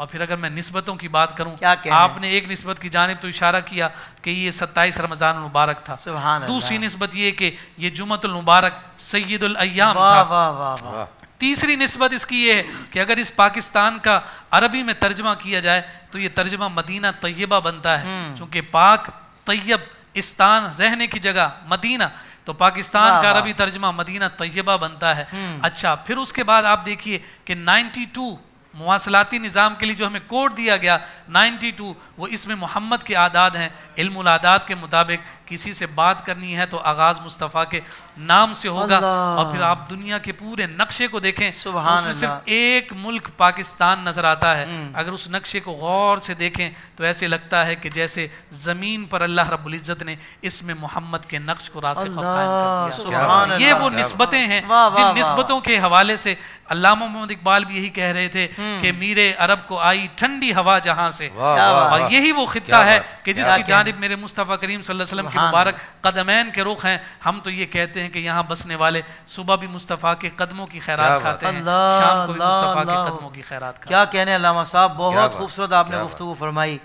और फिर अगर मैं नस्बतों की बात करूँ आपने एक नस्बत की जानब तो इशारा किया कि ये सत्ताईस रमजान मुबारक था दूसरी नस्बत ये कि ये जुमतुल मुबारक तीसरी नस्बत इसकी ये है कि अगर इस पाकिस्तान का अरबी में तर्जमा किया जाए तो ये तर्जमा मदीना तय्यबा बनता है हम्म। चूंकि पाक तय्यब इस्तान रहने की जगह मदीना तो पाकिस्तान का अरबी तर्जमा मदीना तय्यबा बनता है हम्म। अच्छा फिर उसके बाद आप देखिए कि 92 मवासलाती निज़ाम के लिए जो हमें कोड दिया गया 92 वो इसमें मोहम्मद के आदाद हैं इल्मादात के मुताबिक किसी से बात करनी है तो आगाज़ मुस्तफ़ा के नाम से होगा और फिर आप दुनिया के पूरे नक्शे को देखें तो उसमें सिर्फ एक मुल्क पाकिस्तान नज़र आता है हम्म। अगर उस नक्शे को गौर से देखें तो ऐसे लगता है कि जैसे ज़मीन पर अल्लाह रबुल्ज़त ने इसमें मोहम्मद के नक्श को रास्ते ये वो नस्बतें हैं जिन नस्बतों के हवाले से अल्लाह मोहम्मद इकबाल भी यही कह रहे थे हम्म। कि मीरे अरब को आई ठंडी हवा जहाँ से और यही वो खिता है कि जिसकी जान जानिब मेरे मुस्तफ़ा करीम वसल्लम के मुबारक कदमैन के रुख हैं हम तो ये कहते हैं कि यहाँ बसने वाले सुबह भी मुस्तफ़ा के कदमों की खैरात खाते हैं शाम को भी मुस्तफ़ा के कदमों की खैरात क्या कहने साहब बहुत खूबसूरत आपने गुफ्तु फरमाई